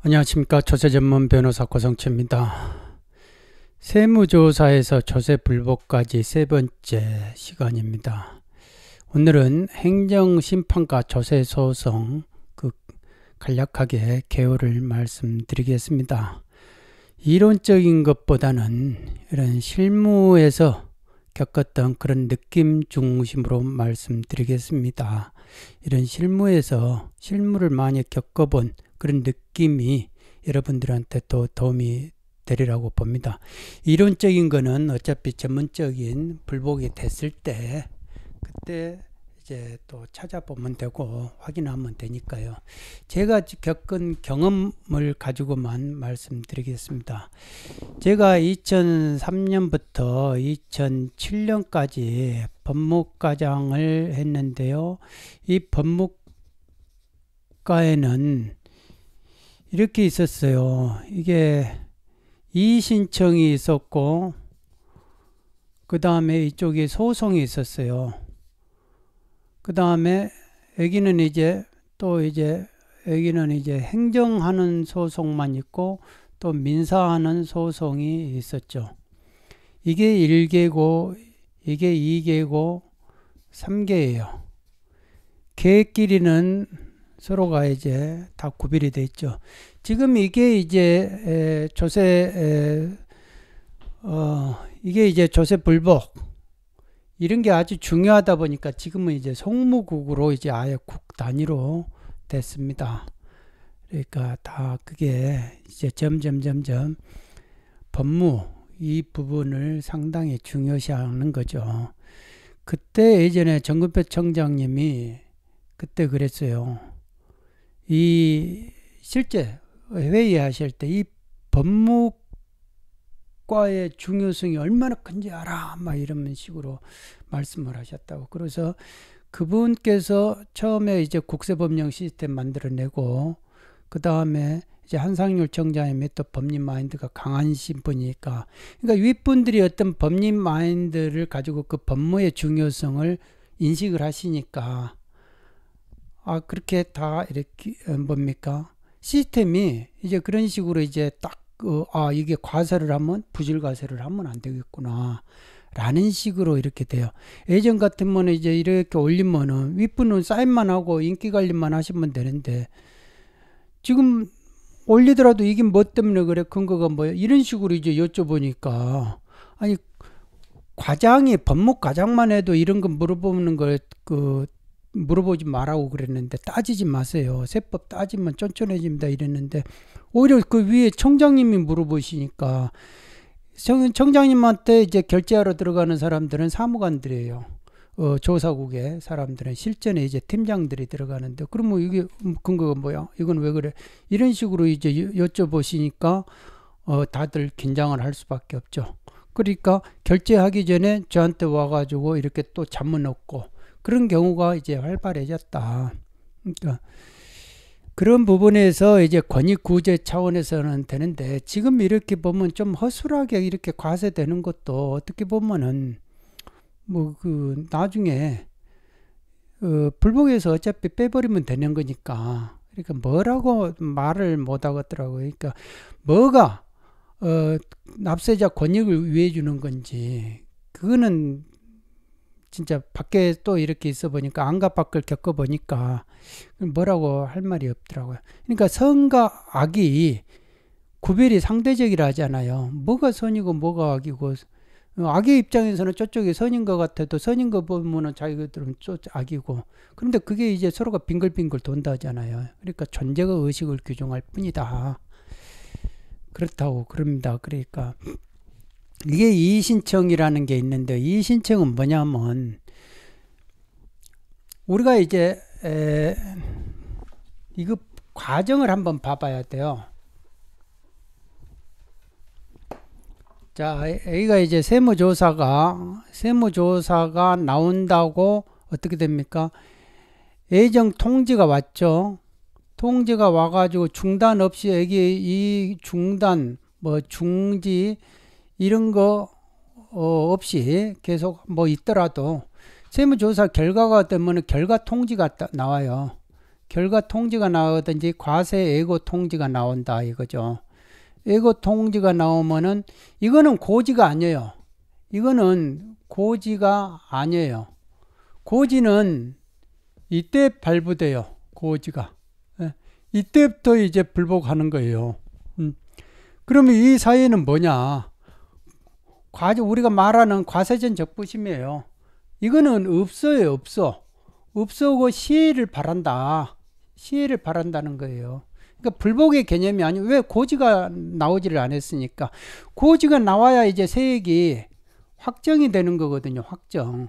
안녕하십니까 조세 전문 변호사 고성채입니다. 세무조사에서 조세 불복까지 세 번째 시간입니다. 오늘은 행정심판과 조세 소송 그 간략하게 개요를 말씀드리겠습니다. 이론적인 것보다는 이런 실무에서 겪었던 그런 느낌 중심으로 말씀드리겠습니다. 이런 실무에서 실무를 많이 겪어본 그런 느낌이 여러분들한테 또 도움이 되리라고 봅니다. 이론적인 거는 어차피 전문적인 불복이 됐을 때 그때 이제 또 찾아보면 되고 확인하면 되니까요. 제가 겪은 경험을 가지고만 말씀드리겠습니다. 제가 2003년부터 2007년까지 법무과장을 했는데요. 이 법무과에는 이렇게 있었어요. 이게 이의신청이 있었고 그 다음에 이쪽에 소송이 있었어요. 그 다음에 여기는 이제 또 이제 여기는 이제 행정하는 소송만 있고 또 민사하는 소송이 있었죠. 이게 1개고 이게 2개고 3개예요. 개끼리는 서로가 이제 다 구별이 돼 있죠. 지금 이게 이제 조세 어 이게 이제 조세 불복 이런 게 아주 중요하다 보니까 지금은 이제 송무국으로 이제 아예 국 단위로 됐습니다. 그러니까 다 그게 이제 점점 점점 법무 이 부분을 상당히 중요시하는 거죠. 그때 예전에 정근표 청장님이 그때 그랬어요. 이 실제 회의하실 때 이 법무과의 중요성이 얼마나 큰지 알아 막 이런 식으로 말씀을 하셨다고 그래서 그분께서 처음에 이제 국세법령 시스템 만들어내고 그 다음에 이제 한상률 청장님이 또 법률 마인드가 강한신 분이니까 그러니까 윗분들이 어떤 법률 마인드를 가지고 그 법무의 중요성을 인식을 하시니까 아 그렇게 다 이렇게 어, 뭡니까 시스템이 이제 그런 식으로 이제 딱 어, 아, 이게 과세를 하면, 부실과세를 하면 안 되겠구나. 라는 식으로 이렇게 돼요. 예전 같으면 이제 이렇게 올리면은 윗분은 사인만 하고 인기 관리만 하시면 되는데, 지금 올리더라도 이게 뭐 때문에 그래? 근거가 뭐야? 이런 식으로 이제 여쭤보니까, 아니, 과장이, 법무과장만 해도 이런 거 물어보는 걸, 그, 물어보지 말라고 그랬는데 따지지 마세요. 세법 따지면 쫀쫀해집니다. 이랬는데 오히려 그 위에 청장님이 물어보시니까 청, 청장님한테 이제 결제하러 들어가는 사람들은 사무관들이에요. 어, 조사국의 사람들은 실전에 이제 팀장들이 들어가는데 그러면 뭐 이게 근거가 뭐야? 이건 왜 그래? 이런 식으로 이제 여쭤보시니까 어, 다들 긴장을 할 수밖에 없죠. 그러니까 결제하기 전에 저한테 와가지고 이렇게 또 잠문 없고 그런 경우가 이제 활발해졌다. 그러니까 그런 부분에서 이제 권익구제 차원에서는 되는데 지금 이렇게 보면 좀 허술하게 이렇게 과세되는 것도 어떻게 보면은 뭐 그 나중에 어 불복에서 어차피 빼버리면 되는 거니까 그러니까 뭐라고 말을 못 하겠더라고요. 그러니까 뭐가 어 납세자 권익을 위해 주는 건지 그거는 진짜 밖에 또 이렇게 있어 보니까 안과 밖을 겪어 보니까 뭐라고 할 말이 없더라고요. 그러니까 선과 악이 구별이 상대적이라 하잖아요. 뭐가 선이고 뭐가 악이고 악의 입장에서는 저쪽이 선인 것 같아도 선인 거 보면은 자기들은 저 악이고 그런데 그게 이제 서로가 빙글빙글 돈다잖아요. 하 그러니까 존재가 의식을 규정할 뿐이다. 그렇다고 그럽니다. 그러니까 이게 이의신청이라는 게 있는데 이의신청은 뭐냐면 우리가 이제 에, 이거 과정을 한번 봐봐야 돼요. 자, A가 이제 세무조사가 세무조사가 나온다고 어떻게 됩니까? 예정 통지가 왔죠. 통지가 와가지고 중단 없이 여기 이 중단 뭐 중지 이런 거 어, 없이 계속 뭐 있더라도 세무조사 결과가 되면 결과 통지가 나와요. 결과 통지가 나오든지 과세 예고 통지가 나온다 이거죠. 예고 통지가 나오면은 이거는 고지가 아니에요. 이거는 고지가 아니에요. 고지는 이때 발부돼요. 고지가. 예. 이때부터 이제 불복하는 거예요. 음. 그러면 이 사이에는 뭐냐? 과제 우리가 말하는 과세전 적부심이에요. 이거는 없어요, 없어. 없어고 시혜를 바란다. 시혜를 바란다는 거예요. 그러니까 불복의 개념이 아니 고왜 고지가 나오지를 않았으니까 고지가 나와야 이제 세액이 확정이 되는 거거든요. 확정.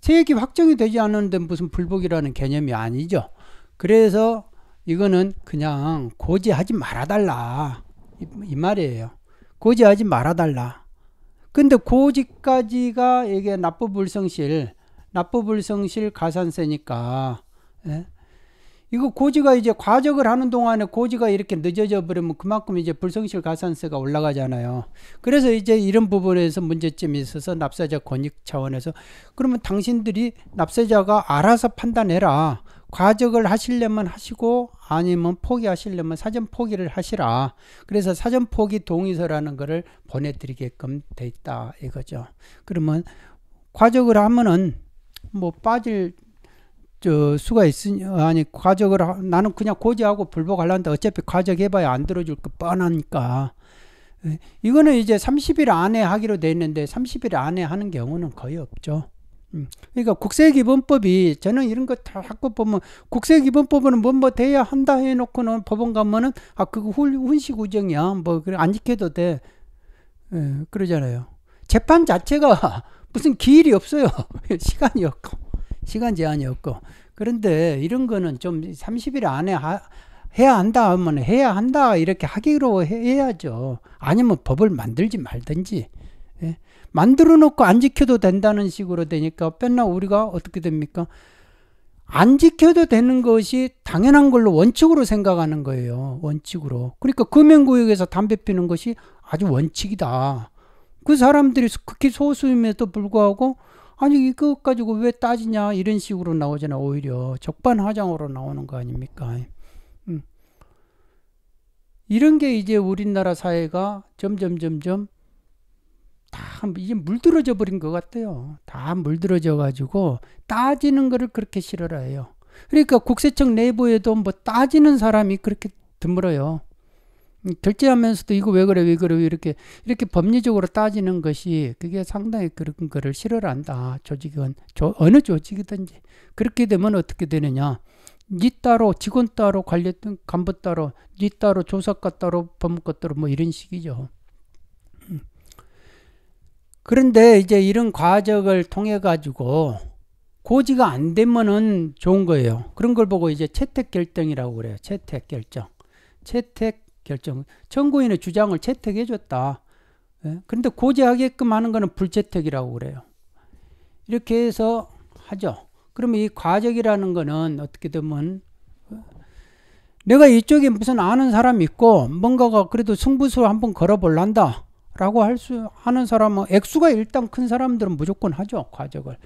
세액이 확정이 되지 않는데 무슨 불복이라는 개념이 아니죠. 그래서 이거는 그냥 고지하지 말아달라 이, 이 말이에요. 고지하지 말아달라. 근데 고지까지가 이게 납부불성실, 납부불성실 가산세니까, 예? 이거 고지가 이제 과적을 하는 동안에 고지가 이렇게 늦어져 버리면 그만큼 이제 불성실 가산세가 올라가잖아요. 그래서 이제 이런 부분에서 문제점이 있어서 납세자 권익 차원에서 그러면 당신들이 납세자가 알아서 판단해라. 과적을 하시려면 하시고 아니면 포기하시려면 사전 포기를 하시라. 그래서 사전 포기 동의서라는 것을 보내드리게끔 돼 있다 이거죠. 그러면 과적을 하면은 뭐 빠질 저 수가 있으니 아니 과적을 하, 나는 그냥 고지하고 불복하려는데 어차피 과적해봐야 안 들어줄 거 뻔하니까 이거는 이제 30일 안에 하기로 돼 있는데 30일 안에 하는 경우는 거의 없죠. 음. 그러니까 국세기본법이 저는 이런 거 다 갖고 보면 국세기본법은 뭐 뭐 돼야 한다 해놓고는 법원 가면은 아 그거 훈식 훈구정이야뭐 그래 안 지켜도 돼 예, 그러잖아요. 재판 자체가 무슨 기일이 없어요. 시간이 없고 시간 제한이 없고 그런데 이런 거는 좀 30일 안에 하, 해야 한다 하면 해야 한다 이렇게 하기로 해, 야죠 아니면 법을 만들지 말든지 예? 만들어 놓고 안 지켜도 된다는 식으로 되니까 맨날 우리가 어떻게 됩니까? 안 지켜도 되는 것이 당연한 걸로 원칙으로 생각하는 거예요. 원칙으로. 그러니까 금연구역에서 담배 피는 것이 아주 원칙이다. 그 사람들이 극히 소수임에도 불구하고 아니 이거 가지고 왜 따지냐 이런 식으로 나오잖아 오히려 적반하장으로 나오는 거 아닙니까? 음. 이런 게 이제 우리나라 사회가 점점 점점 다 이제 물들어져 버린 것 같아요. 다 물들어져 가지고 따지는 거를 그렇게 싫어라 해요. 그러니까 국세청 내부에도 뭐 따지는 사람이 그렇게 드물어요. 음, 결제하면서도 이거 왜 그래 왜 그래 이렇게 이렇게 법리적으로 따지는 것이 그게 상당히 그런 거를 싫어를 한다 조직은 조, 어느 조직이든지 그렇게 되면 어떻게 되느냐 니 따로 직원 따로 관련 간부 따로 니 따로 조사과 따로 법무과 따로 뭐 이런 식이죠 그런데 이제 이런 과정을 통해 가지고 고지가 안 되면은 좋은 거예요. 그런 걸 보고 이제 채택 결정이라고 그래요. 채택 결정. 채택 결정. 청구인의 주장을 채택해 줬다. 예? 그런데 고지하게끔 하는 거는 불채택이라고 그래요. 이렇게 해서 하죠. 그러면 이 과정이라는 거는 어떻게 되면 어? 내가 이쪽에 무슨 아는 사람이 있고 뭔가가 그래도 승부수 한번 걸어볼란다. 라고 할 수 하는 사람은 액수가 일단 큰 사람들은 무조건 하죠 과적을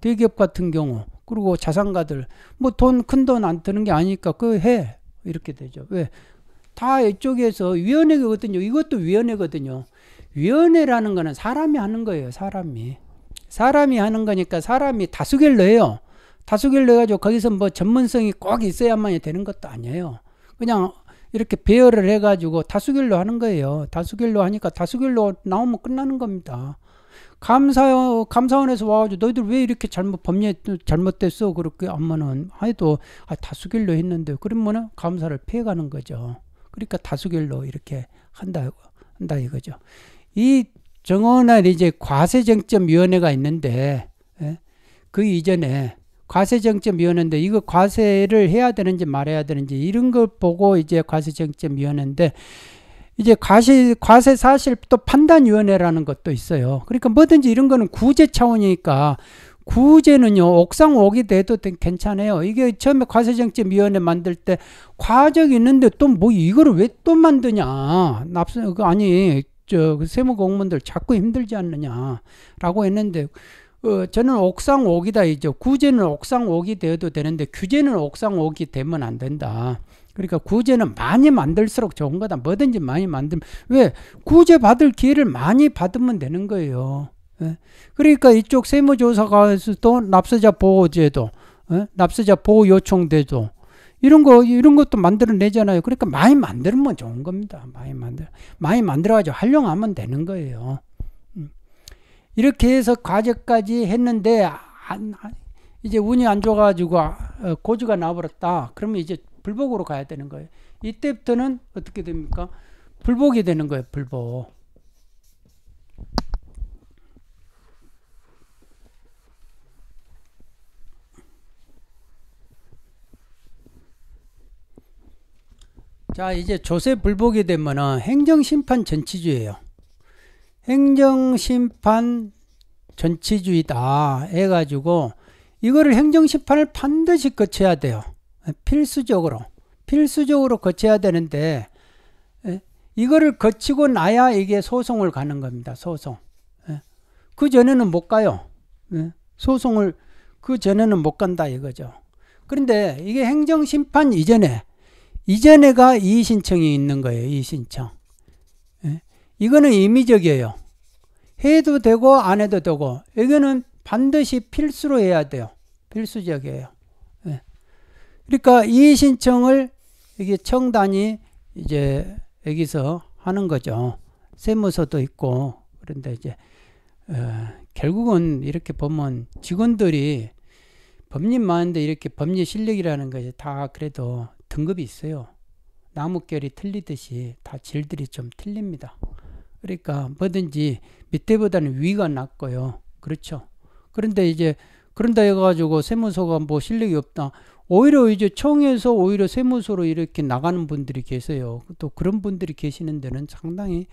대기업 같은 경우 그리고 자산가들 뭐 돈 큰 돈 안드는게 아니니까 그 해 이렇게 되죠 왜 다 이쪽에서 위원회거든요 이것도 위원회거든요 위원회라는 거는 사람이 하는 거예요 사람이 사람이 하는 거니까 사람이 다수결 로해요 다수결 로해가지고 거기서 뭐 전문성이 꼭 있어야만 되는 것도 아니에요 그냥 이렇게 배열을 해가지고 다수결로 하는 거예요. 다수결로 하니까 다수결로 나오면 끝나는 겁니다. 감사 감사원에서 와가지고 너희들 왜 이렇게 잘못 법률 잘못됐어 그렇게 하면은 해도 아, 다수결로 했는데 그러면은 감사를 피해가는 거죠. 그러니까 다수결로 이렇게 한다 한다 이거죠. 이 정원에 이제 과세쟁점위원회가 있는데 예? 그 이전에 과세정점위원회인데 이거 과세를 해야 되는지 말아야 되는지 이런 걸 보고 이제 과세정점위원회인데 이제 과세, 과세 사실 또 판단위원회라는 것도 있어요. 그러니까 뭐든지 이런 거는 구제 차원이니까 구제는요, 옥상 옥이 돼도 괜찮아요. 이게 처음에 과세정점위원회 만들 때 과적이 있는데 또 뭐 이거를 왜 또 만드냐. 납세, 그 아니, 저 그 세무 공무원들 자꾸 힘들지 않느냐라고 했는데 어, 저는 옥상 옥이다 이죠. 구제는 옥상 옥이 되어도 되는데 규제는 옥상 옥이 되면 안 된다. 그러니까 구제는 많이 만들수록 좋은 거다. 뭐든지 많이 만들면 왜 구제 받을 기회를 많이 받으면 되는 거예요. 예? 그러니까 이쪽 세무조사가에서도 납세자 보호제도, 예? 납세자 보호 요청제도 이런 거 이런 것도 만들어내잖아요. 그러니까 많이 만들면 좋은 겁니다. 많이 만들 많이 만들어가지고 활용하면 되는 거예요. 이렇게 해서 과제까지 했는데 안, 이제 운이 안 좋아가지고 아, 어, 고지가 나버렸다. 그러면 이제 불복으로 가야 되는 거예요. 이때부터는 어떻게 됩니까? 불복이 되는 거예요. 불복. 자 이제 조세 불복이 되면은 행정심판 전치주예요. 행정심판 전치주의다 해가지고 이거를 행정심판을 반드시 거쳐야 돼요. 필수적으로. 필수적으로 거쳐야 되는데 이거를 거치고 나야 이게 소송을 가는 겁니다. 소송. 그 전에는 못 가요. 소송을 그 전에는 못 간다 이거죠. 그런데 이게 행정심판 이전에 이전에가 이의신청이 있는 거예요. 이의신청. 이거는 임의적이에요. 해도 되고 안 해도 되고 이거는 반드시 필수로 해야 돼요. 필수적이에요. 예. 그러니까 이의 신청을 이게 청단이 이제 여기서 하는 거죠. 세무서도 있고 그런데 이제 어, 결국은 이렇게 보면 직원들이 법률 많은데 이렇게 법률 실력이라는 것이 다 그래도 등급이 있어요. 나뭇결이 틀리듯이 다 질들이 좀 틀립니다. 그러니까 뭐든지 밑에보다는 위가 낫고요. 그렇죠. 그런데 이제 그런다 해가지고 세무서가 뭐 실력이 없다. 오히려 이제 청에서 오히려 세무서로 이렇게 나가는 분들이 계세요. 또 그런 분들이 계시는 데는 상당히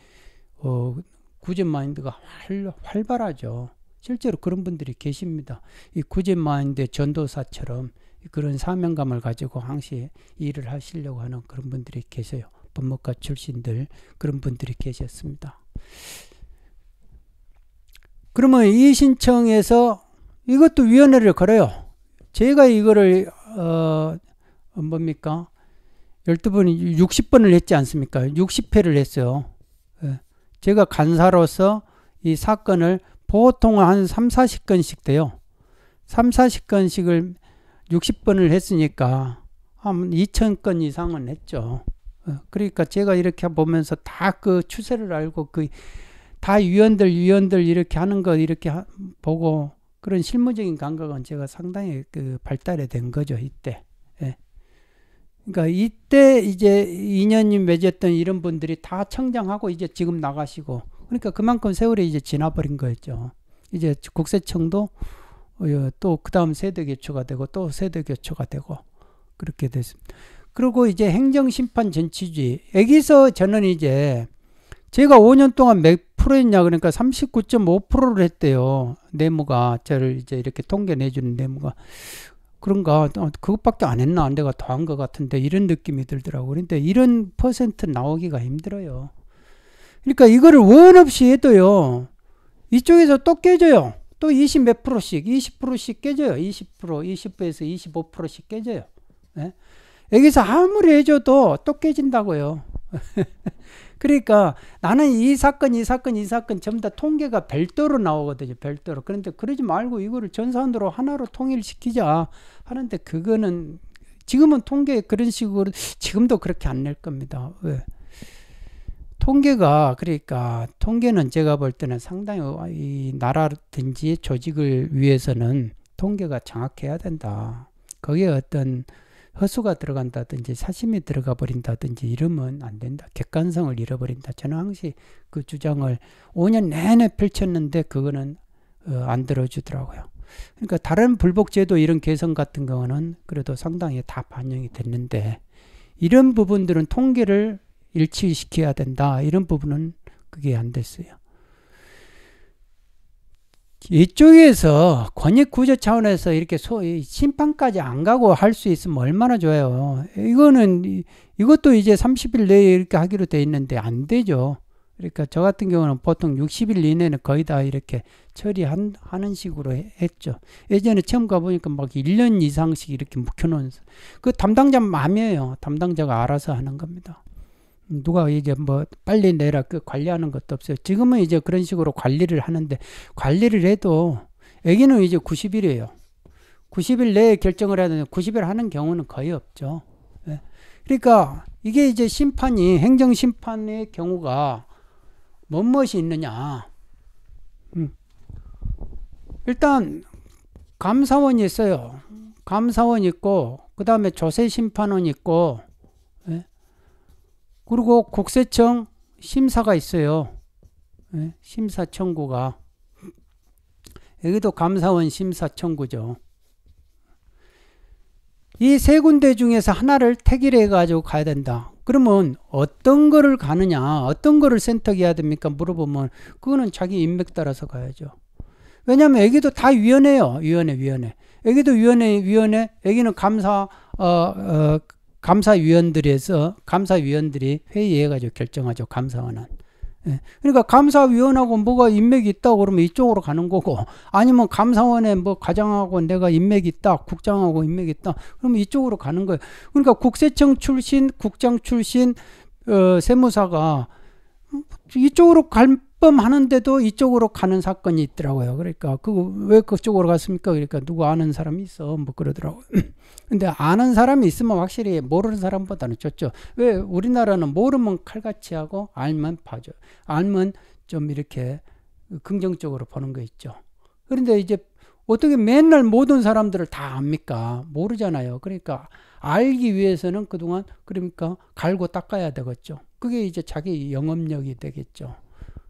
어, 구제 마인드가 활, 활발하죠. 실제로 그런 분들이 계십니다. 이 구제 마인드 의 전도사처럼 그런 사명감을 가지고 항시 일을 하시려고 하는 그런 분들이 계세요. 법무과 출신들 그런 분들이 계셨습니다. 그러면 이 신청에서 이것도 위원회를 걸어요. 제가 이거를 어 뭡니까? 12번이 60번을 했지 않습니까? 60회를 했어요. 예. 제가 간사로서 이 사건을 보통 한 3, 40건씩 돼요. 3, 40건씩을 60번을 했으니까 한 2,000건 이상은 했죠. 어, 그러니까 제가 이렇게 보면서 다 그 추세를 알고 그 다 위원들 위원들 이렇게 하는 거 이렇게 하, 보고 그런 실무적인 감각은 제가 상당히 그 발달이 된 거죠 이때. 예. 그러니까 이때 이제 2년이 맺었던 이런 분들이 다 청장하고 이제 지금 나가시고 그러니까 그만큼 세월이 이제 지나버린 거였죠. 이제 국세청도 어, 또그 다음 세대 교체가 되고 또 세대 교체가 되고 그렇게 됐습니다. 그리고 이제 행정심판 전치주의. 여기서 저는 이제 제가 5년 동안 몇 프로였냐 그러니까 39.5%를 했대요. 네모가 저를 이제 이렇게 통계 내주는 네모가 그런가 어, 그것밖에 안 했나 내가 더한 것 같은데 이런 느낌이 들더라고. 그런데 이런 퍼센트 나오기가 힘들어요. 그러니까 이거를 원 없이 해도요. 이쪽에서 또 깨져요. 또 20 몇 프로씩, 20%씩 깨져요. 20%, 20%에서 25%씩 깨져요. 네? 여기서 아무리 해줘도 또 깨진다고요. 그러니까 나는 이 사건, 이 사건, 이 사건 전부 다 통계가 별도로 나오거든요. 별도로. 그런데 그러지 말고 이거를 전산으로 하나로 통일시키자 하는데 그거는 지금은 통계 그런 식으로 지금도 그렇게 안 낼 겁니다. 왜? 통계가 그러니까 통계는 제가 볼 때는 상당히 이 나라든지 조직을 위해서는 통계가 정확해야 된다. 거기에 어떤 허수가 들어간다든지 사심이 들어가 버린다든지 이러면 안 된다. 객관성을 잃어버린다. 저는 항시 그 주장을 5년 내내 펼쳤는데 그거는 어, 안 들어주더라고요. 그러니까 다른 불복제도 이런 개선 같은 경우는 그래도 상당히 다 반영이 됐는데 이런 부분들은 통계를 일치시켜야 된다. 이런 부분은 그게 안 됐어요. 이쪽에서 권익구조 차원에서 이렇게 소, 심판까지 안 가고 할 수 있으면 얼마나 좋아요. 이거는, 이것도 이제 30일 내에 이렇게 하기로 돼 있는데 안 되죠. 그러니까 저 같은 경우는 보통 60일 이내는 거의 다 이렇게 처리하는 식으로 했죠. 예전에 처음 가보니까 막 1년 이상씩 이렇게 묵혀놓은, 그 담당자 마이에요 담당자가 알아서 하는 겁니다. 누가 이제 뭐 빨리 내라 그 관리하는 것도 없어요. 지금은 이제 그런 식으로 관리를 하는데 관리를 해도 애기는 이제 90일이에요. 90일 내에 결정을 해야 되는데 90일 하는 경우는 거의 없죠. 예. 그러니까 이게 이제 심판이 행정 심판의 경우가 뭔것이 있느냐. 음. 일단 감사원이 있어요. 감사원 있고 그 다음에 조세 심판원 있고 그리고 국세청 심사가 있어요. 예? 심사 청구가. 여기도 감사원 심사 청구죠. 이 세 군데 중에서 하나를 택일해 가지고 가야 된다. 그러면 어떤 거를 가느냐, 어떤 거를 센터 가야 됩니까? 물어보면 그거는 자기 인맥 따라서 가야죠. 왜냐하면 여기도 다 위원회요. 위원회, 위원회. 여기도 위원회, 위원회. 여기는 감사 어, 어, 감사위원들에서 감사위원들이 회의해가지고 결정하죠. 감사원은. 예. 그러니까 감사위원하고 뭐가 인맥이 있다 그러면 이쪽으로 가는 거고 아니면 감사원에 뭐 과장하고 내가 인맥이 있다 국장하고 인맥이 있다 그러면 이쪽으로 가는 거예요 그러니까 국세청 출신 국장 출신 어, 세무사가 이쪽으로 갈 입범하는데도 이쪽으로 가는 사건이 있더라고요. 그러니까 그왜 그쪽으로 갔습니까? 그러니까 누구 아는 사람이 있어 뭐 그러더라고요. 근데 아는 사람이 있으면 확실히 모르는 사람보다는 좋죠. 왜 우리나라는 모르면 칼같이 하고 알면 봐줘. 알면 좀 이렇게 긍정적으로 보는 거 있죠. 그런데 이제 어떻게 맨날 모든 사람들을 다 압니까? 모르잖아요. 그러니까 알기 위해서는 그동안 그러니까 갈고 닦아야 되겠죠. 그게 이제 자기 영업력이 되겠죠.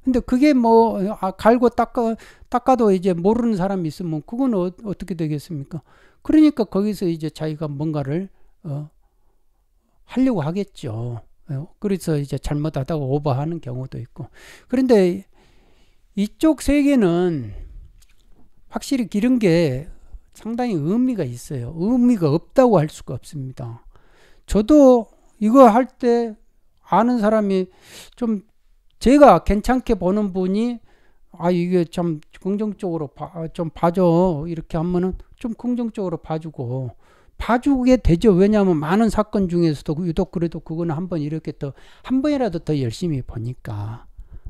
근데 그게 뭐 아, 갈고 닦아 닦아도 이제 모르는 사람이 있으면 그건 어, 떻게 되겠습니까? 그러니까 거기서 이제 자기가 뭔가를 어, 하려고 하겠죠. 예, 그래서 이제 잘못하다가 오버하는 경우도 있고. 그런데 이쪽 세계는 확실히 기른 게 상당히 의미가 있어요. 의미가 없다고 할 수가 없습니다. 저도 이거 할 때 아는 사람이 좀 제가 괜찮게 보는 분이 아 이게 참 긍정적으로 봐, 아, 좀 봐줘 이렇게 하면은 좀 긍정적으로 봐주고 봐주게 되죠 왜냐하면 많은 사건 중에서도 그 유독 그래도 그거는 한번 이렇게 또한 번이라도 더 열심히 보니까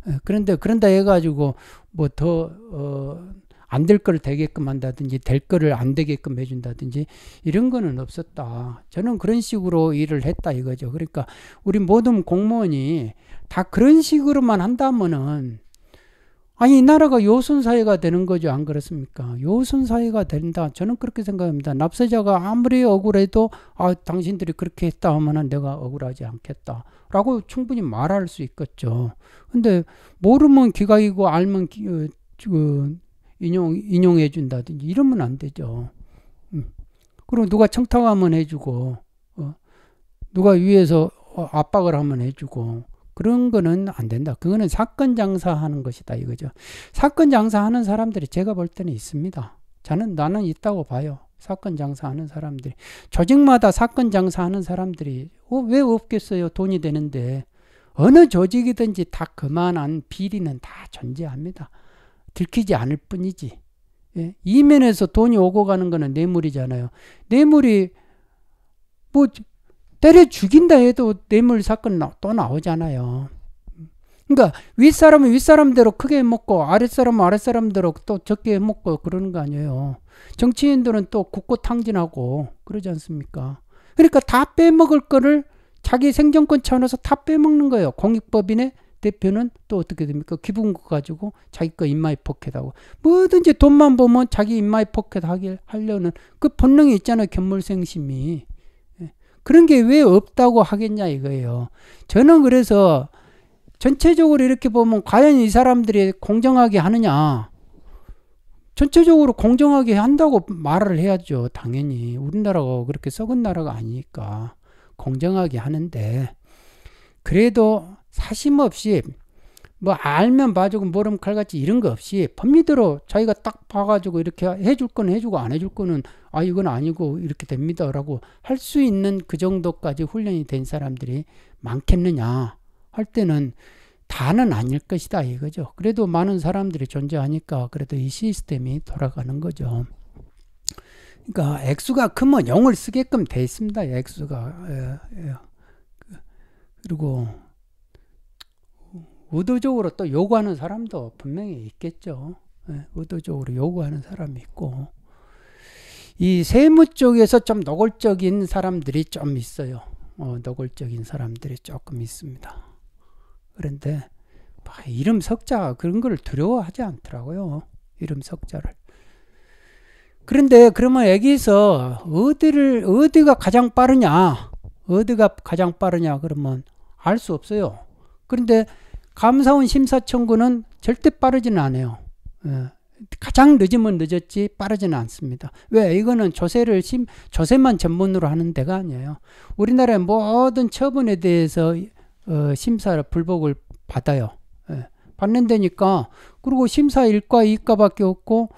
예, 그런데 그런다 해가지고 뭐 더 어, 안될걸 되게끔 한다든지 될 거를 안 되게끔 해준다든지 이런 거는 없었다. 저는 그런 식으로 일을 했다 이거죠. 그러니까 우리 모든 공무원이 다 그런 식으로만 한다면은 아니 이 나라가 요순사회가 되는 거죠 안 그렇습니까? 요순사회가 된다 저는 그렇게 생각합니다. 납세자가 아무리 억울해도 아 당신들이 그렇게 했다 하면은 내가 억울하지 않겠다라고 충분히 말할 수 있겠죠. 근데 모르면 기각이고 알면 기, 어, 그 인용, 인용해 준다든지 이러면 안 되죠. 음. 그리 누가 청탁하면 해주고, 어, 누가 위에서 어, 압박을 하면 해주고, 그런 거는 안 된다. 그거는 사건 장사하는 것이다 이거죠. 사건 장사하는 사람들이 제가 볼 때는 있습니다. 저는 나는 있다고 봐요. 사건 장사하는 사람들이 조직마다 사건 장사하는 사람들이 어, 왜 없겠어요? 돈이 되는데 어느 조직이든지 다 그만한 비리는 다 존재합니다. 들키지 않을 뿐이지. 예? 이면에서 돈이 오고 가는 거는 뇌물이잖아요. 뇌물이 뭐 때려 죽인다 해도 뇌물 사건 나, 또 나오잖아요. 그러니까 윗사람은 윗사람대로 크게 먹고 아랫사람은 아랫사람대로 또 적게 먹고 그러는 거 아니에요. 정치인들은 또 국고 탕진하고 그러지 않습니까? 그러니까 다 빼먹을 거를 자기 생존권 차원에서 다 빼먹는 거예요. 공익법인의 대표는 또 어떻게 됩니까? 기분 가지고 자기 거 인마이 포켓하고 뭐든지 돈만 보면 자기 인마이 포켓 하길 하려는 그 본능이 있잖아요. 견물생심이. 예. 그런 게 왜 없다고 하겠냐 이거예요. 저는 그래서 전체적으로 이렇게 보면 과연 이 사람들이 공정하게 하느냐. 전체적으로 공정하게 한다고 말을 해야죠. 당연히. 우리나라가 그렇게 썩은 나라가 아니니까. 공정하게 하는데. 그래도 사심 없이 뭐 알면 봐주고 모면 칼같이 이런 거 없이 법리대로 자기가 딱 봐가지고 이렇게 해줄 건 해주고 안 해줄 거는 아 이건 아니고 이렇게 됩니다라고 할 수 있는 그 정도까지 훈련이 된 사람들이 많겠느냐 할 때는 다는 아닐 것이다 이거죠. 그래도 많은 사람들이 존재하니까 그래도 이 시스템이 돌아가는 거죠. 그러니까 액수가 크면 0을 쓰게끔 돼 있습니다. 액수가 예, 예. 그리고 의도적으로 또 요구하는 사람도 분명히 있겠죠. 예, 의도적으로 요구하는 사람이 있고 이 세무 쪽에서 좀 노골적인 사람들이 좀 있어요. 어, 노골적인 사람들이 조금 있습니다. 그런데 막 아, 이름 석자 그런 걸 두려워하지 않더라고요. 이름 석자를. 그런데 그러면 여기서 어디를 어디가 가장 빠르냐? 어디가 가장 빠르냐? 그러면 알 수 없어요. 그런데 감사원 심사 청구는 절대 빠르지는 않아요. 예. 가장 늦으면 늦었지 빠르지는 않습니다. 왜? 이거는 조세를 심, 조세만 전문으로 하는 데가 아니에요. 우리나라의 모든 처분에 대해서 어, 심사를 불복을 받아요. 예. 받는 데니까 그리고 심사 일과 이과밖에 없고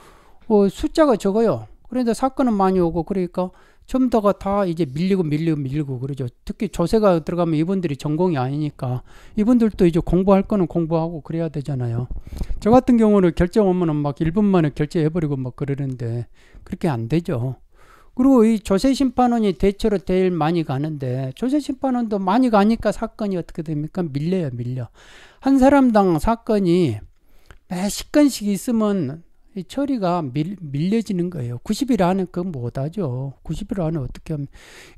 어, 숫자가 적어요. 그런데 사건은 많이 오고 그러니까 좀 더가 다 이제 밀리고 밀리고 밀리고 그러죠. 특히 조세가 들어가면 이분들이 전공이 아니니까 이분들도 이제 공부할 거는 공부하고 그래야 되잖아요. 저 같은 경우는 결정 오면은 막 1분 만에 결제해버리고 막 그러는데 그렇게 안 되죠. 그리고 이 조세 심판원이 대체로 제일 많이 가는데 조세 심판원도 많이 가니까 사건이 어떻게 됩니까? 밀려요, 밀려. 한 사람당 사건이 매 10건씩 있으면 이 처리가 밀, 밀려지는 거예요. 90일 안에 그건 못하죠. 90일 안에 어떻게 하면.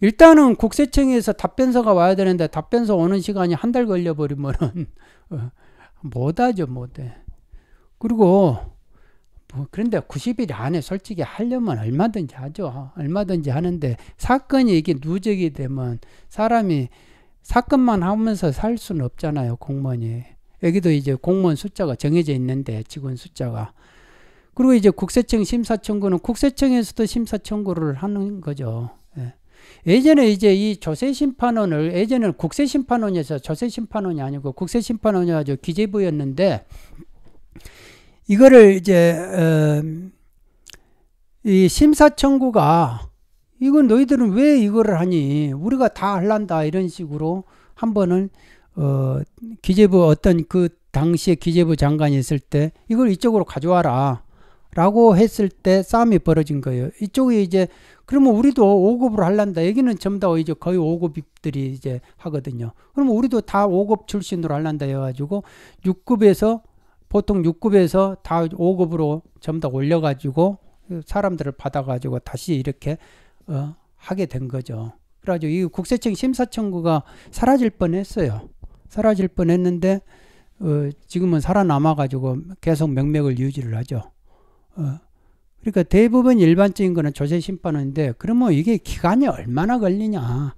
일단은 국세청에서 답변서가 와야 되는데 답변서 오는 시간이 한 달 걸려버리면은 어, 못하죠. 못해. 그리고 뭐 그런데 90일 안에 솔직히 하려면 얼마든지 하죠. 얼마든지 하는데 사건이 이게 누적이 되면 사람이 사건만 하면서 살 수는 없잖아요. 공무원이. 여기도 이제 공무원 숫자가 정해져 있는데 직원 숫자가 그리고 이제 국세청 심사 청구는 국세청에서도 심사 청구를 하는 거죠. 예. 전에 이제 이 조세 심판원을 예전에는 국세 심판원에서 조세 심판원이 아니고 국세 심판원이 아주 기재부였는데 이거를 이제 어, 이 심사 청구가 이건 너희들은 왜 이거를 하니 우리가 다 할란다 이런 식으로 한 번은 어, 기재부 어떤 그 당시에 기재부 장관이 있을 때 이걸 이쪽으로 가져와라 라고 했을 때 싸움이 벌어진 거예요. 이쪽이 이제 그러면 우리도 5급으로 할란다. 여기는 전부 다 이제 거의 5급들이 이제 하거든요. 그러면 우리도 다 5급 출신으로 할란다 해가지고 6급에서 보통 6급에서 다 5급으로 전부 다 올려가지고 사람들을 받아가지고 다시 이렇게 어, 하게 된 거죠. 그래가지고 이 국세청 심사청구가 사라질 뻔했어요. 사라질 뻔했는데 어, 지금은 살아남아가지고 계속 명맥을 유지를 하죠. 어. 그러니까 대부분 일반적인 거는 조세 심판인데 그러면 이게 기간이 얼마나 걸리냐?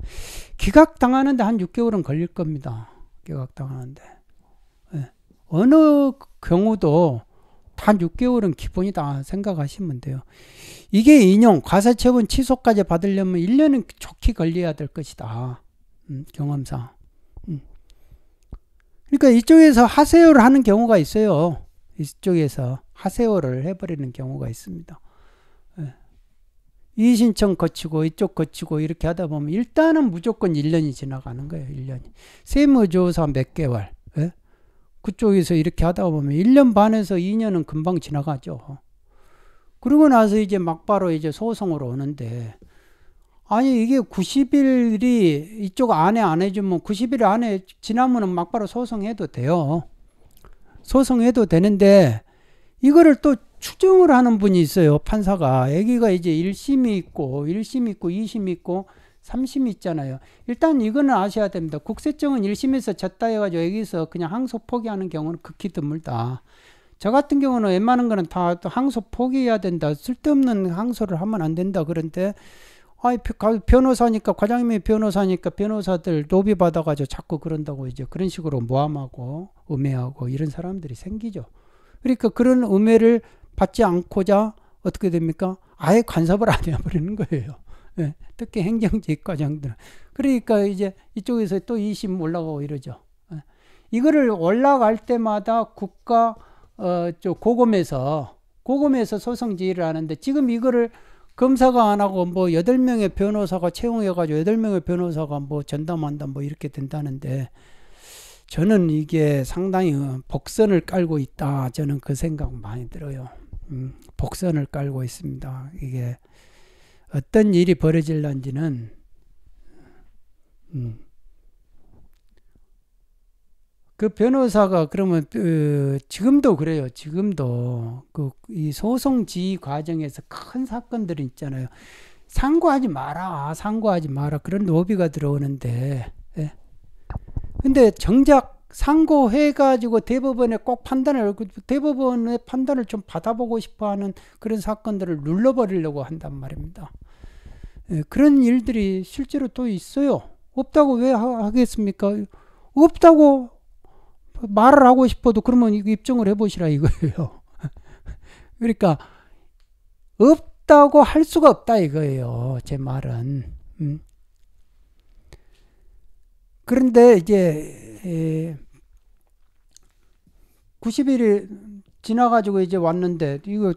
기각 당하는데 한 6개월은 걸릴 겁니다. 기각 당하는데 예. 어느 경우도 단 6개월은 기본이다 생각하시면 돼요. 이게 인용, 과세처분 취소까지 받으려면 1년은 좋게 걸려야 될 것이다. 음, 경험상. 음. 그러니까 이쪽에서 하세요를 하는 경우가 있어요. 이쪽에서. 하세요를 해버리는 경우가 있습니다. 예. 이 신청 거치고 이쪽 거치고 이렇게 하다 보면 일단은 무조건 1년이 지나가는 거예요. 1년이. 세무조사 몇 개월. 예? 그쪽에서 이렇게 하다 보면 1년 반에서 2년은 금방 지나가죠. 그러고 나서 이제 막바로 이제 소송으로 오는데 아니 이게 90일이 이쪽 안에 안 해주면 90일 안에 지나면 막바로 소송해도 돼요. 소송해도 되는데 이거를 또 추정을 하는 분이 있어요. 판사가. 애기가 이제 1심이 있고 1심 있고 2심 있고 3심이 있잖아요. 일단 이거는 아셔야 됩니다. 국세청은 1심에서 졌다 해가지고 여기서 그냥 항소 포기하는 경우는 극히 드물다. 저 같은 경우는 웬만한 거는 다 항소 포기해야 된다. 쓸데없는 항소를 하면 안 된다. 그런데 아이 변호사니까 과장님이 변호사니까 변호사들 노비 받아가지고 자꾸 그런다고 이제 그런 식으로 모함하고 음해하고 이런 사람들이 생기죠. 그러니까 그런 음해를 받지 않고자 어떻게 됩니까? 아예 간섭을 안 해버리는 거예요. 예, 특히 행정지과장들은 그러니까 이제 이쪽에서 또 이심 올라가고 이러죠. 예, 이거를 올라갈 때마다 국가 어, 저 고검에서 고검에서 소송지휘를 하는데 지금 이거를 검사가 안 하고 뭐 여덟 명의 변호사가 채용해가지고 여덟 명의 변호사가 뭐 전담한다 뭐 이렇게 된다는데 저는 이게 상당히 어, 복선을 깔고 있다. 저는 그 생각 많이 들어요. 음, 복선을 깔고 있습니다. 이게 어떤 일이 벌어질런지는 음, 그 변호사가 그러면 그 지금도 그래요. 지금도 그이 소송 지휘 과정에서 큰 사건들이 있잖아요. 상고하지 마라, 상고하지 마라 그런 노비가 들어오는데 근데 정작 상고해가지고 대법원에 꼭 판단을, 그 대법원의 판단을 좀 받아보고 싶어 하는 그런 사건들을 눌러버리려고 한단 말입니다. 예, 그런 일들이 실제로 또 있어요. 없다고 왜 하겠습니까? 없다고 말을 하고 싶어도 그러면 입증을 해보시라 이거예요. 그러니까, 없다고 할 수가 없다 이거예요. 제 말은. 음. 그런데 이제 90일이 지나가지고 이제 왔는데 이거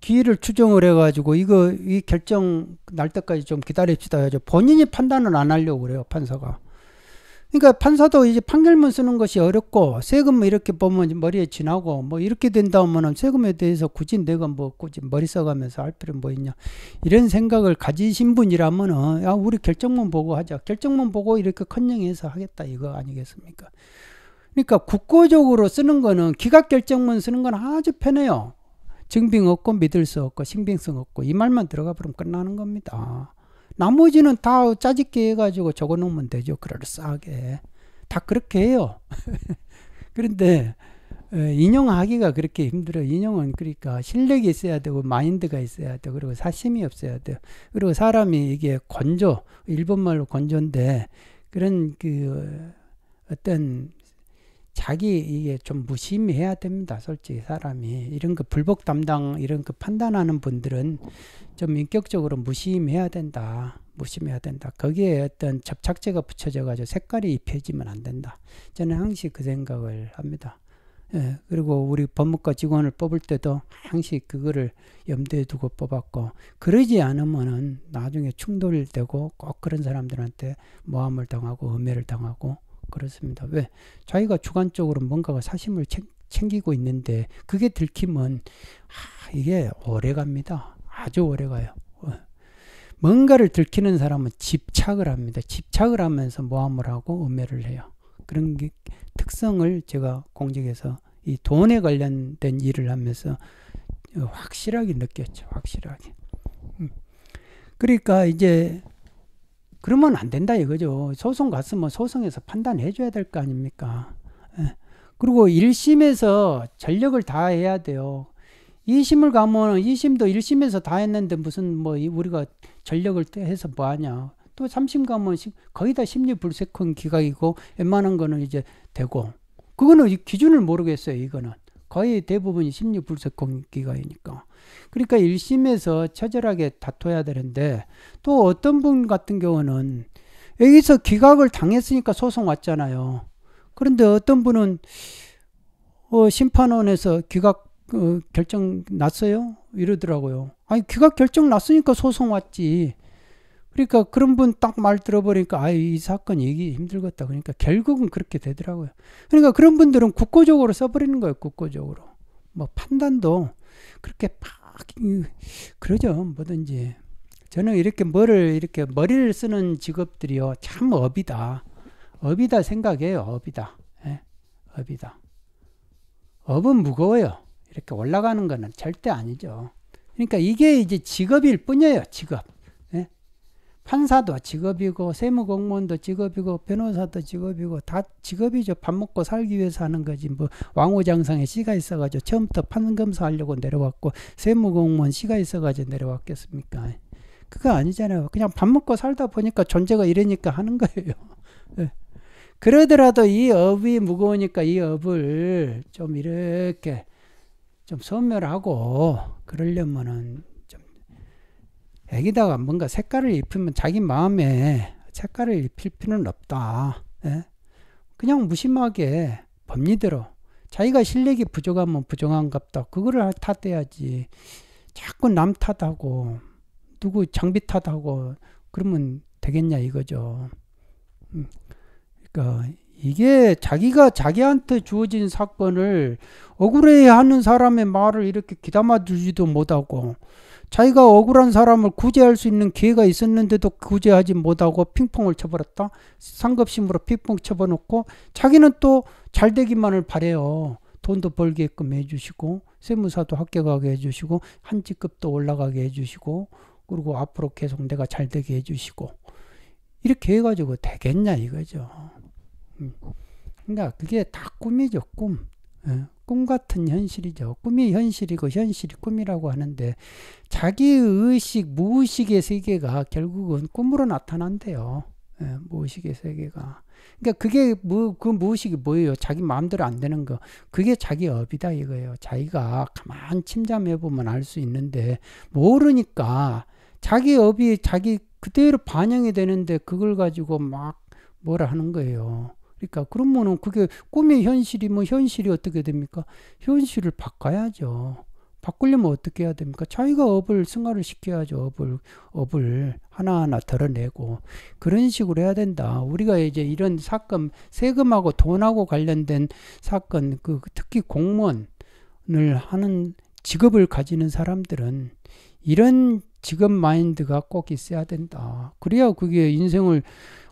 기일을 추정을 해가지고 이거 이 결정 날 때까지 좀 기다립시다 해서 본인이 판단은 안 하려고 그래요 판사가 그러니까 판사도 이제 판결문 쓰는 것이 어렵고 세금 이렇게 보면 머리에 지나고 뭐 이렇게 된다면은 세금에 대해서 굳이 내가 뭐 굳이 머리 써가면서 할 필요 뭐 있냐 이런 생각을 가지신 분이라면은 야 우리 결정문 보고 하자 결정문 보고 이렇게 컨닝해서 하겠다 이거 아니겠습니까? 그러니까 국고적으로 쓰는 거는 기각 결정문 쓰는 건 아주 편해요. 증빙 없고 믿을 수 없고 신빙성 없고 이 말만 들어가 버리면 끝나는 겁니다. 나머지는 다 짜집게 해가지고 적어놓으면 되죠. 그럴싸하게. 다 그렇게 해요. 그런데 인용하기가 그렇게 힘들어요. 인용은 그러니까 실력이 있어야 되고 마인드가 있어야 되고 그리고 사심이 없어야 돼요. 그리고 사람이 이게 건조, 일본말로 건조인데 그런 그 어떤 자기 이게 좀 무심해야 됩니다. 솔직히 사람이 이런 그 불복 담당 이런 그 판단하는 분들은 좀 인격적으로 무심해야 된다. 무심해야 된다. 거기에 어떤 접착제가 붙여져 가지고 색깔이 입혀지면 안 된다. 저는 항시 그 생각을 합니다. 예, 그리고 우리 법무과 직원을 뽑을 때도 항시 그거를 염두에 두고 뽑았고 그러지 않으면은 나중에 충돌되고 꼭 그런 사람들한테 모함을 당하고 음해를 당하고 그렇습니다. 왜? 자기가 주관적으로 뭔가가 사심을 챙, 기고 있는데 그게 들키면 아, 이게 오래 갑니다. 아주 오래 가요. 어. 뭔가를 들키는 사람은 집착을 합니다. 집착을 하면서 모함을 하고 음해를 해요. 그런 게 특성을 제가 공직에서 이 돈에 관련된 일을 하면서 어, 확실하게 느꼈죠. 확실하게. 음. 그러니까 이제 그러면 안 된다 이거죠. 소송 갔으면 소송에서 판단해 줘야 될 거 아닙니까? 예. 그리고 1심에서 전력을 다 해야 돼요. 2심을 가면 2심도 1심에서 다 했는데 무슨 뭐 우리가 전력을 해서 뭐 하냐. 또 3심 가면 거의 다 심리 불세권 기각이고 웬만한 거는 이제 되고. 그거는 기준을 모르겠어요. 이거는 거의 대부분이 심리 불세권 기각이니까. 그러니까 1심에서 처절하게 다퉈야 되는데 또 어떤 분 같은 경우는 여기서 기각을 당했으니까 소송 왔잖아요. 그런데 어떤 분은 어, 심판원에서 기각 어, 결정 났어요? 이러더라고요. 아니 기각 결정 났으니까 소송 왔지. 그러니까 그런 분 딱 말 들어보니까 아 이 사건 얘기 힘들겠다. 그러니까 결국은 그렇게 되더라고요. 그러니까 그런 분들은 국고적으로 써버리는 거예요. 국고적으로. 뭐 판단도 그렇게 막 그러죠. 뭐든지. 저는 이렇게 뭐를 이렇게 머리를 쓰는 직업들이요. 참 업이다. 업이다 생각해요. 업이다. 예? 업이다. 업은 무거워요. 이렇게 올라가는 거는 절대 아니죠. 그러니까 이게 이제 직업일 뿐이에요. 직업. 판사도 직업이고 세무 공무원도 직업이고 변호사도 직업이고 다 직업이죠. 밥 먹고 살기 위해서 하는 거지. 뭐 왕호장상에 씨가 있어가지고 처음부터 판검사 하려고 내려왔고 세무 공무원 씨가 있어가지고 내려왔겠습니까? 그거 아니잖아요. 그냥 밥 먹고 살다 보니까 존재가 이러니까 하는 거예요. 예. 그러더라도 이 업이 무거우니까 이 업을 좀 이렇게 좀 소멸하고 그러려면은 애기다가 뭔가 색깔을 입히면 자기 마음에 색깔을 입힐 필요는 없다. 예? 그냥 무심하게 법리대로 자기가 실력이 부족하면 부족한갑다. 그거를 탓해야지. 자꾸 남 탓하고 누구 장비 탓하고 그러면 되겠냐 이거죠. 음. 그러니까 이게 자기가 자기한테 주어진 사건을 억울해하는 사람의 말을 이렇게 귀담아 두지도 못하고 자기가 억울한 사람을 구제할 수 있는 기회가 있었는데도 구제하지 못하고 핑퐁을 쳐버렸다. 상급심으로 핑퐁 쳐버놓고 자기는 또 잘 되기만을 바래요. 돈도 벌게끔 해주시고 세무사도 합격하게 해주시고 한 직급도 올라가게 해주시고 그리고 앞으로 계속 내가 잘 되게 해주시고 이렇게 해가지고 되겠냐 이거죠. 음. 그러니까 그게 다 꿈이죠 꿈. 예, 꿈 같은 현실이죠. 꿈이 현실이고 현실이 꿈이라고 하는데 자기의식, 무의식의 세계가 결국은 꿈으로 나타난대요. 예, 무의식의 세계가. 그러니까 그게 무, 그 무의식이 뭐예요? 자기 마음대로 안 되는 거. 그게 자기 업이다 이거예요. 자기가 가만 침잠해 보면 알 수 있는데 모르니까 자기 업이 자기 그대로 반영이 되는데 그걸 가지고 막 뭐라 하는 거예요. 않습니까? 그러면은 그게 꿈의 현실이 뭐 현실이 어떻게 됩니까? 현실을 바꿔야죠. 바꾸려면 어떻게 해야 됩니까? 자기가 업을 승화를 시켜야죠. 업을 업을 하나하나 드러내고 그런 식으로 해야 된다. 우리가 이제 이런 사건 세금하고 돈하고 관련된 사건 그 특히 공무원을 하는 직업을 가지는 사람들은 이런 직업 마인드가 꼭 있어야 된다. 그래야 그게 인생을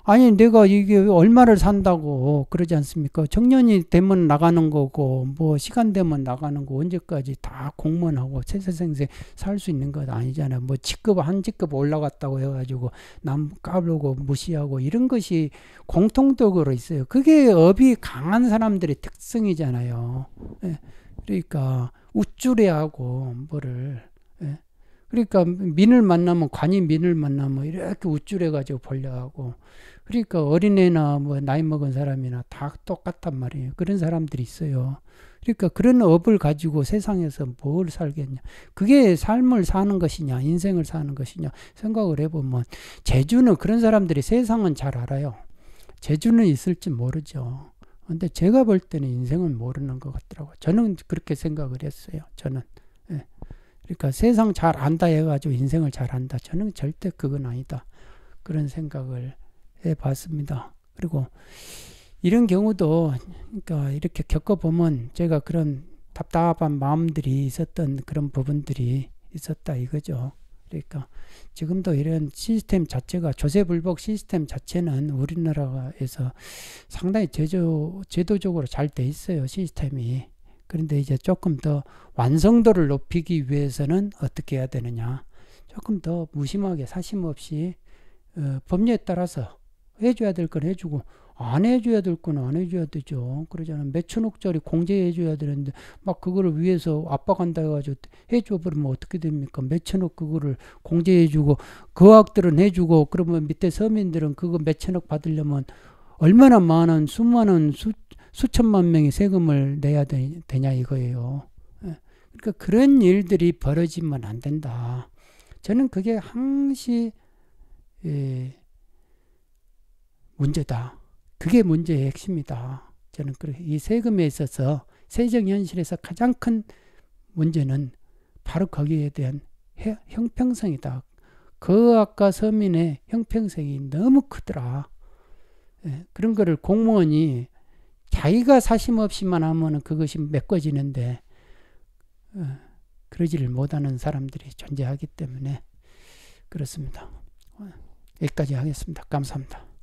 아니 내가 이게 얼마를 산다고 그러지 않습니까? 청년이 되면 나가는 거고 뭐 시간 되면 나가는 거 언제까지 다 공무원하고 세세생생 살 수 있는 것 아니잖아요. 뭐 직급 한 직급 올라갔다고 해가지고 남 까불고 무시하고 이런 것이 공통적으로 있어요. 그게 업이 강한 사람들의 특성이잖아요. 예, 그러니까 우쭐해하고 뭐를 그러니까 민을 만나면 관이 민을 만나면 이렇게 우쭐해가지고 벌려하고 그러니까 어린애나 뭐 나이 먹은 사람이나 다 똑같단 말이에요. 그런 사람들이 있어요. 그러니까 그런 업을 가지고 세상에서 뭘 살겠냐. 그게 삶을 사는 것이냐, 인생을 사는 것이냐 생각을 해보면 재주는 그런 사람들이 세상은 잘 알아요. 재주는 있을지 모르죠. 근데 제가 볼 때는 인생은 모르는 것 같더라고요. 저는 그렇게 생각을 했어요. 저는. 그러니까 세상 잘 안다 해가지고 인생을 잘 안다. 저는 절대 그건 아니다. 그런 생각을 해봤습니다. 그리고 이런 경우도 그러니까 이렇게 겪어보면 제가 그런 답답한 마음들이 있었던 그런 부분들이 있었다 이거죠. 그러니까 지금도 이런 시스템 자체가 조세불복 시스템 자체는 우리나라에서 상당히 제조, 제도적으로 잘 돼 있어요 시스템이 그런데 이제 조금 더 완성도를 높이기 위해서는 어떻게 해야 되느냐. 조금 더 무심하게 사심 없이 어, 법률에 따라서 해줘야 될 건 해주고 안 해줘야 될 건 안 해줘야 되죠. 그러잖아요. 몇 천억짜리 공제해줘야 되는데 막 그거를 위해서 압박한다 해가지고 해줘버리면 어떻게 됩니까? 몇 천억 그거를 공제해주고 거학들은 그 해주고 그러면 밑에 서민들은 그거 몇 천억 받으려면 얼마나 많은 수많은 수, 수천만 명이 세금을 내야 되, 냐 이거예요. 예. 그러니까 그런 일들이 벌어지면 안 된다. 저는 그게 항시 예, 문제다. 그게 문제의 핵심이다. 저는 이 세금에 있어서 세정 현실에서 가장 큰 문제는 바로 거기에 대한 해, 형평성이다. 거학과 그 서민의 형평성이 너무 크더라. 예, 그런 거를 공무원이 자기가 사심 없이만 하면 그것이 메꿔지는데 어, 그러지를 못하는 사람들이 존재하기 때문에 그렇습니다. 어, 여기까지 하겠습니다. 감사합니다.